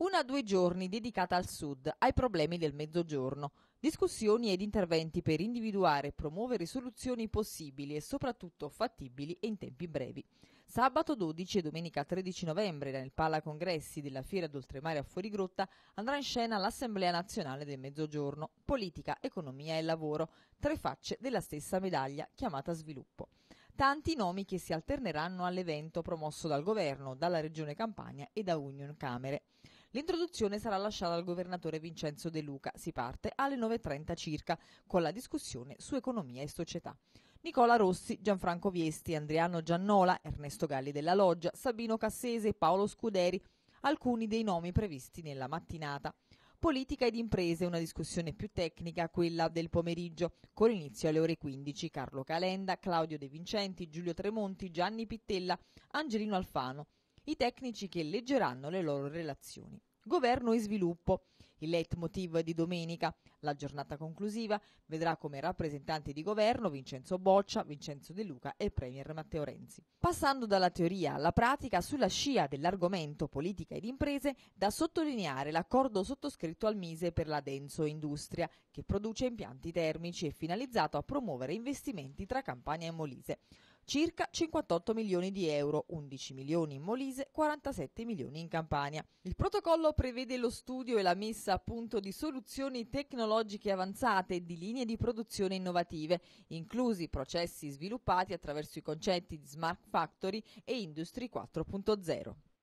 Una a due giorni dedicata al Sud, ai problemi del Mezzogiorno, discussioni ed interventi per individuare e promuovere soluzioni possibili e soprattutto fattibili e in tempi brevi. Sabato 12 e domenica 13 novembre nel Pala Congressi della Fiera d'Oltremare a Fuorigrotta andrà in scena l'Assemblea Nazionale del Mezzogiorno, Politica, Economia e Lavoro, tre facce della stessa medaglia chiamata Sviluppo tanti nomi che si alterneranno all'evento promosso dal governo, dalla Regione Campania e da Union Camere. L'introduzione sarà lasciata al governatore Vincenzo De Luca. Si parte alle 9.30 circa con la discussione su economia e società. Nicola Rossi, Gianfranco Viesti, Andriano Giannola, Ernesto Galli della Loggia, Sabino Cassese e Paolo Scuderi, alcuni dei nomi previsti nella mattinata. Politica ed imprese, una discussione più tecnica, quella del pomeriggio, con inizio alle ore 15. Carlo Calenda, Claudio De Vincenti, Giulio Tremonti, Gianni Pittella, Angelino Alfano i tecnici che leggeranno le loro relazioni. Governo e sviluppo. Il leitmotiv di domenica, la giornata conclusiva, vedrà come rappresentanti di governo Vincenzo Boccia, Vincenzo De Luca e Premier Matteo Renzi. Passando dalla teoria alla pratica, sulla scia dell'argomento politica ed imprese, da sottolineare l'accordo sottoscritto al Mise per la Denso Industria, che produce impianti termici e finalizzato a promuovere investimenti tra Campania e Molise circa 58 milioni di euro, 11 milioni in Molise, 47 milioni in Campania. Il protocollo prevede lo studio e la messa a punto di soluzioni tecnologiche avanzate e di linee di produzione innovative, inclusi processi sviluppati attraverso i concetti di Smart Factory e Industry 4.0.